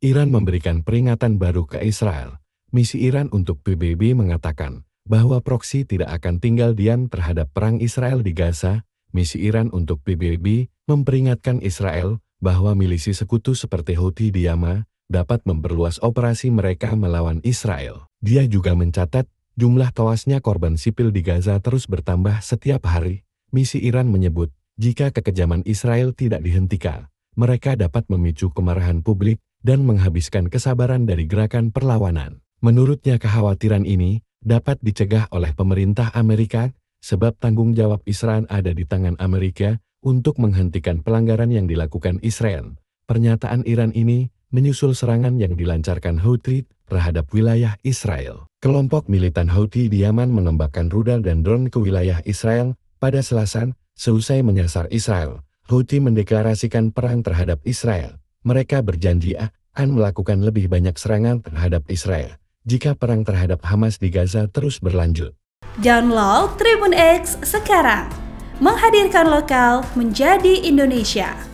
Iran memberikan peringatan baru ke Israel. Misi Iran untuk PBB mengatakan bahwa proksi tidak akan tinggal diam terhadap perang Israel di Gaza. Misi Iran untuk PBB memperingatkan Israel bahwa milisi sekutu seperti Houthi di Yama dapat memperluas operasi mereka melawan Israel. Dia juga mencatat jumlah tewasnya korban sipil di Gaza terus bertambah setiap hari. Misi Iran menyebut, jika kekejaman Israel tidak dihentikan, mereka dapat memicu kemarahan publik dan menghabiskan kesabaran dari gerakan perlawanan. Menurutnya kekhawatiran ini dapat dicegah oleh pemerintah Amerika sebab tanggung jawab Israel ada di tangan Amerika untuk menghentikan pelanggaran yang dilakukan Israel. Pernyataan Iran ini menyusul serangan yang dilancarkan Houthi terhadap wilayah Israel. Kelompok militan Houthi di Yaman menembakkan rudal dan drone ke wilayah Israel pada Selasa seusai menyasar Israel. Houthi mendeklarasikan perang terhadap Israel. Mereka berjanji akan melakukan lebih banyak serangan terhadap Israel jika perang terhadap Hamas di Gaza terus berlanjut. Download Tribun X sekarang, menghadirkan lokal menjadi Indonesia.